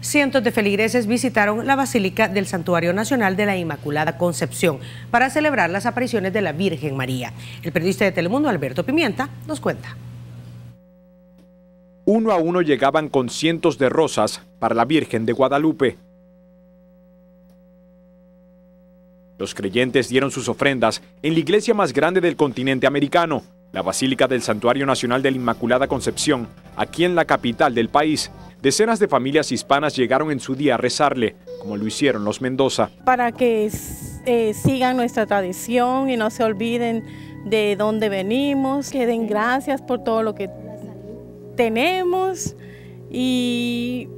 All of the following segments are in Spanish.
cientos de feligreses visitaron la Basílica del Santuario Nacional de la Inmaculada Concepción para celebrar las apariciones de la Virgen María. El periodista de Telemundo, Alberto Pimienta, nos cuenta. Uno a uno llegaban con cientos de rosas para la Virgen de Guadalupe. Los creyentes dieron sus ofrendas en la iglesia más grande del continente americano, la Basílica del Santuario Nacional de la Inmaculada Concepción, aquí en la capital del país, Decenas de familias hispanas llegaron en su día a rezarle, como lo hicieron los Mendoza. Para que eh, sigan nuestra tradición y no se olviden de dónde venimos, que den gracias por todo lo que tenemos y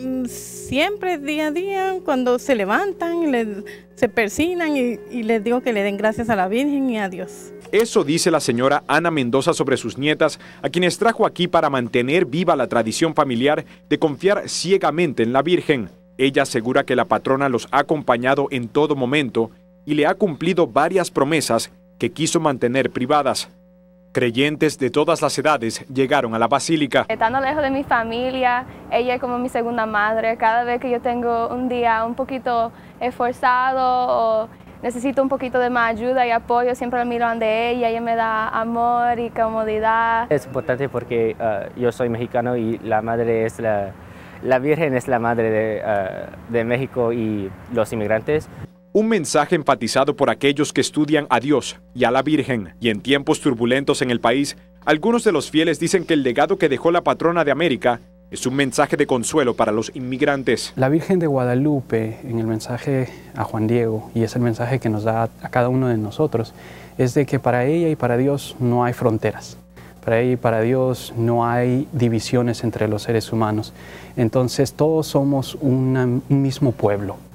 Mm, siempre día a día, cuando se levantan, se persinan y, y, les digo que le den gracias a la Virgen y a Dios. Eso dice la señora Ana Mendoza sobre sus nietas, a quienes trajo aquí para mantener viva la tradición familiar de confiar ciegamente en la Virgen. Ella asegura que la patrona los ha acompañado en todo momento y le ha cumplido varias promesas que quiso mantener privadas. Creyentes de todas las edades llegaron a la basílica. Estando lejos de mi familia, ella es como mi segunda madre. Cada vez que yo tengo un día un poquito esforzado o necesito un poquito de más ayuda y apoyo, siempre miro de ella, ella me da amor y comodidad. Es importante porque uh, yo soy mexicano y la madre es la, la Virgen es la madre de, uh, de México y los inmigrantes. Un mensaje enfatizado por aquellos que estudian a Dios y a la Virgen. Y en tiempos turbulentos en el país, algunos de los fieles dicen que el legado que dejó la patrona de América es un mensaje de consuelo para los inmigrantes. La Virgen de Guadalupe, en el mensaje a Juan Diego, y es el mensaje que nos da a cada uno de nosotros, es de que para ella y para Dios no hay fronteras. Para ella y para Dios no hay divisiones entre los seres humanos. Entonces todos somos un mismo pueblo,